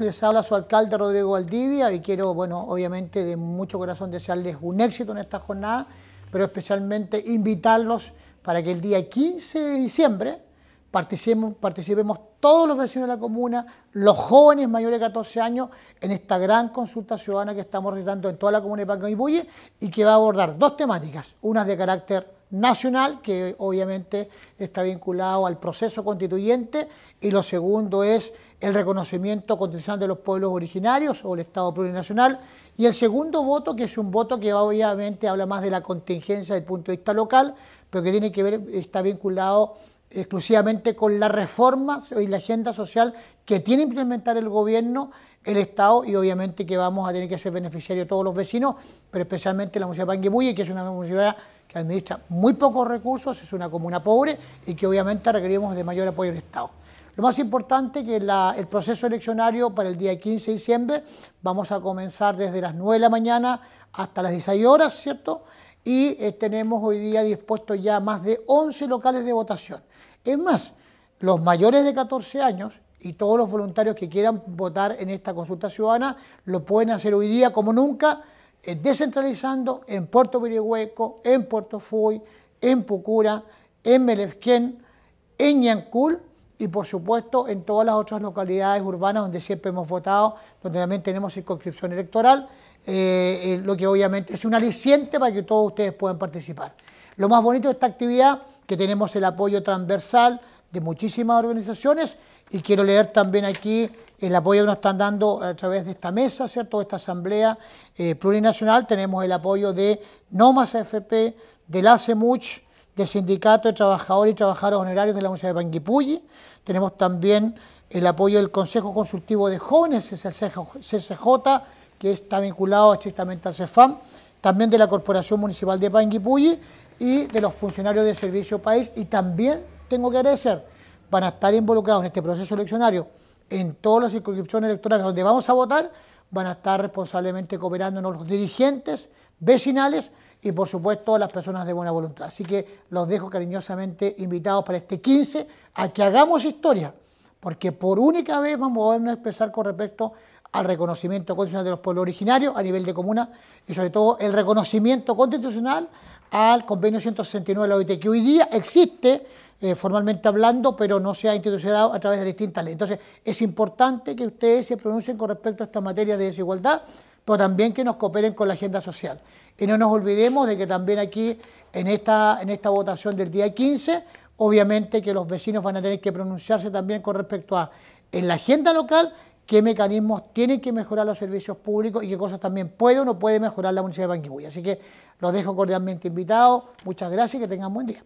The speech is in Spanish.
Les habla su alcalde Rodrigo Valdivia y quiero, bueno, obviamente de mucho corazón desearles un éxito en esta jornada, pero especialmente invitarlos para que el día 15 de diciembre participemos, participemos todos los vecinos de la comuna, los jóvenes mayores de 14 años, en esta gran consulta ciudadana que estamos realizando en toda la comuna de Bulle y que va a abordar dos temáticas, unas de carácter nacional, que obviamente está vinculado al proceso constituyente, y lo segundo es el reconocimiento constitucional de los pueblos originarios o el Estado plurinacional, y el segundo voto, que es un voto que obviamente habla más de la contingencia desde el punto de vista local, pero que tiene que ver, está vinculado exclusivamente con la reforma y la agenda social que tiene que implementar el gobierno, el Estado y obviamente que vamos a tener que ser beneficiarios todos los vecinos, pero especialmente la Municipalidad de que es una municipalidad que administra muy pocos recursos, es una comuna pobre y que obviamente requerimos de mayor apoyo del Estado. Lo más importante que el proceso eleccionario para el día 15 de diciembre vamos a comenzar desde las 9 de la mañana hasta las 16 horas, ¿cierto? Y eh, tenemos hoy día dispuestos ya más de 11 locales de votación. Es más, los mayores de 14 años y todos los voluntarios que quieran votar en esta consulta ciudadana lo pueden hacer hoy día como nunca descentralizando en Puerto Virihueco, en Puerto Fuy, en Pucura, en Melefquén, en Ñancul y por supuesto en todas las otras localidades urbanas donde siempre hemos votado, donde también tenemos circunscripción electoral, eh, eh, lo que obviamente es un aliciente para que todos ustedes puedan participar. Lo más bonito de esta actividad, que tenemos el apoyo transversal de muchísimas organizaciones y quiero leer también aquí el apoyo que nos están dando a través de esta mesa, ¿cierto? De esta asamblea eh, plurinacional, tenemos el apoyo de NOMAS AFP, del ACEMUCH, del Sindicato de Trabajadores y Trabajadoras Honorarios de la Universidad de Panguipulli, tenemos también el apoyo del Consejo Consultivo de Jóvenes CCJ, que está vinculado estrictamente al CEFAM, también de la Corporación Municipal de Panguipulli y de los funcionarios de Servicio País. Y también tengo que agradecer, van a estar involucrados en este proceso eleccionario en todas las circunscripciones electorales donde vamos a votar, van a estar responsablemente cooperándonos los dirigentes vecinales y por supuesto las personas de buena voluntad. Así que los dejo cariñosamente invitados para este 15 a que hagamos historia, porque por única vez vamos a podernos expresar con respecto al reconocimiento constitucional de los pueblos originarios a nivel de comuna y sobre todo el reconocimiento constitucional al convenio 169 de la OIT, que hoy día existe eh, formalmente hablando, pero no se ha institucionado a través de distintas leyes. Entonces, es importante que ustedes se pronuncien con respecto a esta materia de desigualdad, pero también que nos cooperen con la agenda social. Y no nos olvidemos de que también aquí, en esta, en esta votación del día 15, obviamente que los vecinos van a tener que pronunciarse también con respecto a, en la agenda local, qué mecanismos tienen que mejorar los servicios públicos y qué cosas también puede o no puede mejorar la municipalidad de Panguipulli. Así que los dejo cordialmente invitados. Muchas gracias y que tengan buen día.